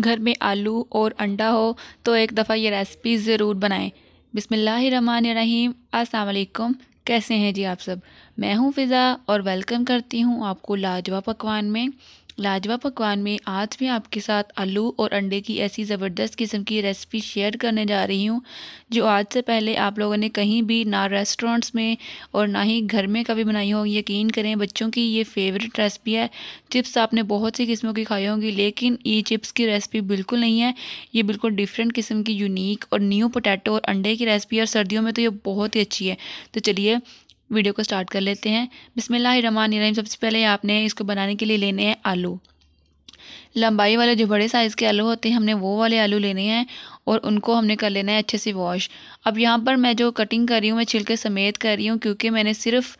घर में आलू और अंडा हो तो एक दफ़ा ये रेसिपी ज़रूर बनाएं बिसमीम अस्सलाम कैसे हैं जी आप सब मैं हूं फ़िज़ा और वेलकम करती हूं आपको लाजवा पकवान में लाजवा पकवान में आज मैं आपके साथ आलू और अंडे की ऐसी ज़बरदस्त किस्म की रेसिपी शेयर करने जा रही हूँ जो आज से पहले आप लोगों ने कहीं भी ना रेस्टोरेंट्स में और ना ही घर में कभी बनाई हो यकीन करें बच्चों की ये फेवरेट रेसिपी है चिप्स आपने बहुत सी किस्मों की खाई होंगी लेकिन ये चिप्स की रेसिपी बिल्कुल नहीं है ये बिल्कुल डिफरेंट किस्म की यूनिक और न्यू पोटैटो और अंडे की रेसिपी और सर्दियों में तो ये बहुत ही अच्छी है तो चलिए वीडियो को स्टार्ट कर लेते हैं बिसमीम सबसे पहले आपने इसको बनाने के लिए लेने हैं आलू लंबाई वाले जो बड़े साइज़ के आलू होते हैं हमने वो वाले आलू लेने हैं और उनको हमने कर लेना है अच्छे से वॉश अब यहाँ पर मैं जो कटिंग कर रही हूँ मैं छिलके समेत कर रही हूँ क्योंकि मैंने सिर्फ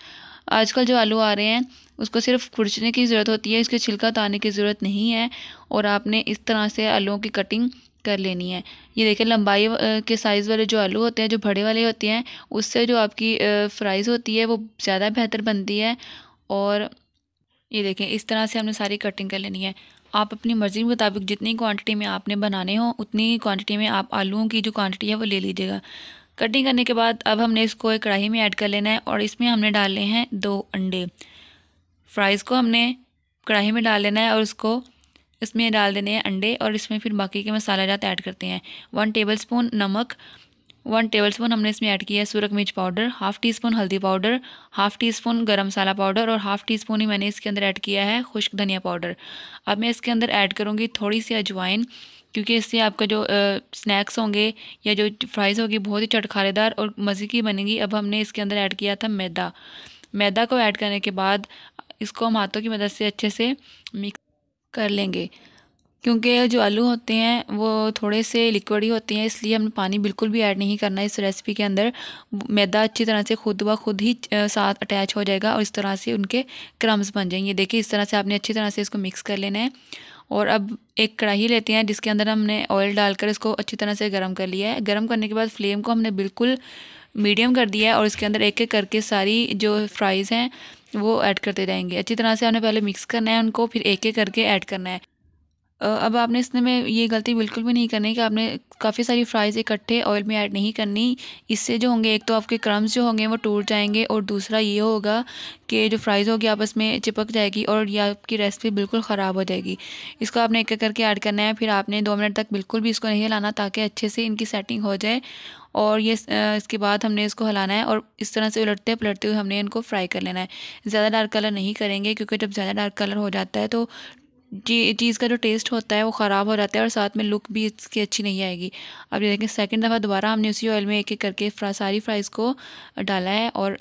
आजकल जो आलू आ रहे हैं उसको सिर्फ खुर्चने की ज़रूरत होती है इसके छिलका उतारने की ज़रूरत नहीं है और आपने इस तरह से आलुओं की कटिंग कर लेनी है ये देखें लंबाई के साइज़ वाले जो आलू होते हैं जो बड़े वाले होते हैं उससे जो आपकी फ्राइज़ होती है वो ज़्यादा बेहतर बनती है और ये देखें इस तरह से हमने सारी कटिंग कर लेनी है आप अपनी मर्ज़ी के मुताबिक जितनी क्वांटिटी में आपने बनाने हो उतनी क्वांटिटी में आप आलूओं की जो क्वांटिटी है वो ले लीजिएगा कटिंग करने के बाद अब हमने इसको एक कढ़ाई में ऐड कर लेना है और इसमें हमने डालने हैं दो अंडे फ्राइज़ को हमने कढ़ाई में डाल लेना है और उसको इसमें डाल देने हैं अंडे और इसमें फिर बाकी के मसाला जात ऐड करते हैं वन टेबल स्पून नमक वन टेबल स्पून हमने इसमें ऐड किया है सूरख मिर्च पाउडर हाफ़ टी स्पून हल्दी पाउडर हाफ़ टी स्पून गर्म मसाला पाउडर और हाफ़ टी स्पून ही मैंने इसके अंदर ऐड किया है खुश्क धनिया पाउडर अब मैं इसके अंदर ऐड करूँगी थोड़ी सी अजवाइन क्योंकि इससे आपका जो स्नैक्स होंगे या जो फ्राइज़ होगी बहुत ही चटखारेदार और मज़े की बनेगी अब हमने इसके अंदर ऐड किया था मैदा मैदा को ऐड करने के बाद इसको हम हाथों की मदद से अच्छे से मिक्स कर लेंगे क्योंकि जो आलू होते हैं वो थोड़े से लिक्विड ही होते हैं इसलिए हमने पानी बिल्कुल भी ऐड नहीं करना इस रेसिपी के अंदर मैदा अच्छी तरह से खुद ब खुद ही साथ अटैच हो जाएगा और इस तरह से उनके क्रम्स बन जाएंगे देखिए इस तरह से आपने अच्छी तरह से इसको मिक्स कर लेना है और अब एक कढ़ाई लेते हैं जिसके अंदर हमने ऑयल डालकर इसको अच्छी तरह से गर्म कर लिया है गर्म करने के बाद फ्लेम को हमने बिल्कुल मीडियम कर दिया है और इसके अंदर एक एक करके सारी जो फ्राइज़ हैं वो ऐड करते जाएंगे अच्छी तरह से आपने पहले मिक्स करना है उनको फिर एक एक करके ऐड करना है अब आपने इसने में ये गलती बिल्कुल भी नहीं करनी कि आपने काफ़ी सारी फ्राइज़ इकट्ठे ऑयल में ऐड नहीं करनी इससे जो होंगे एक तो आपके क्रम्स जो होंगे वो टूट जाएंगे और दूसरा ये होगा कि जो फ्राइज़ होगी आपस में चिपक जाएगी और ये आपकी रेसिपी बिल्कुल ख़राब हो जाएगी इसको आपने एक एक करके ऐड करना है फिर आपने दो मिनट तक बिल्कुल भी इसको नहीं हिलाना ताकि अच्छे से इनकी सेटिंग हो जाए और ये इसके बाद हमने इसको हलाना है और इस तरह से उलटते पलटते हुए हमने इनको फ्राई कर लेना है ज़्यादा डार्क कलर नहीं करेंगे क्योंकि जब ज़्यादा डार्क कलर हो जाता है तो चीज़ का जो टेस्ट होता है वो ख़राब हो जाता है और साथ में लुक भी इसकी अच्छी नहीं आएगी अब ये देखें सेकेंड दफ़ा दोबारा हमने उसी ऑयल में एक एक करके फ्रा, सारी फ्राइज़ को डाला है और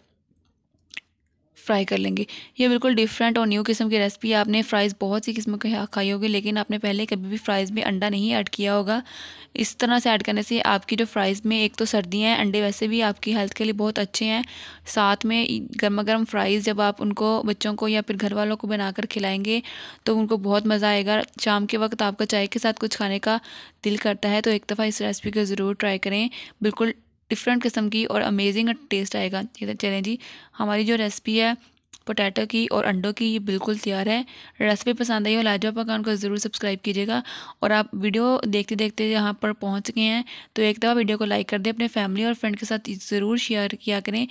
फ्राई कर लेंगे ये बिल्कुल डिफरेंट और न्यू किस्म की रेसिपी है आपने फ्राइज़ बहुत सी किस्म के खाई होगी लेकिन आपने पहले कभी भी फ्राइज़ में अंडा नहीं ऐड किया होगा इस तरह से ऐड करने से आपकी जो फ्राइज़ में एक तो सर्दियाँ हैं अंडे वैसे भी आपकी हेल्थ के लिए बहुत अच्छे हैं साथ में गर्मा गर्म फ्राइज़ जब आप उनको बच्चों को या फिर घर वालों को कर खिलाएंगे तो उनको बहुत मज़ा आएगा शाम के वक्त आपका चाय के साथ कुछ खाने का दिल करता है तो एक दफ़ा इस रेसिपी को ज़रूर ट्राई करें बिल्कुल डिफरेंट किस्म की और अमेजिंग टेस्ट आएगा ठीक है तो चलें जी हमारी जो रेसिपी है पोटैटो की और अंडों की ये बिल्कुल तैयार है रेसिपी पसंद आई हो लाजवा अकाउंट को ज़रूर सब्सक्राइब कीजिएगा और आप वीडियो देखते देखते यहाँ पर पहुँच गए हैं तो एक दफ़ा वीडियो को लाइक कर दें अपने फैमिली और फ्रेंड के साथ ज़रूर शेयर किया करें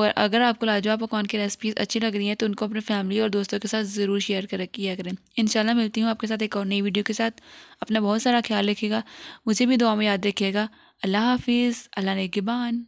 और अगर आपको लाजवा पकवान की रेसिपीज़ अच्छी लग रही हैं तो उनको अपने फैमिली और दोस्तों के साथ ज़रूर शेयर कर किया करें इन मिलती हूँ आपके साथ एक और नई वीडियो के साथ अपना बहुत सारा ख्याल रखिएगा मुझे भी दुआ में याद रखिएगा अल्लाह हाफिज़ अल्लाह नेगबान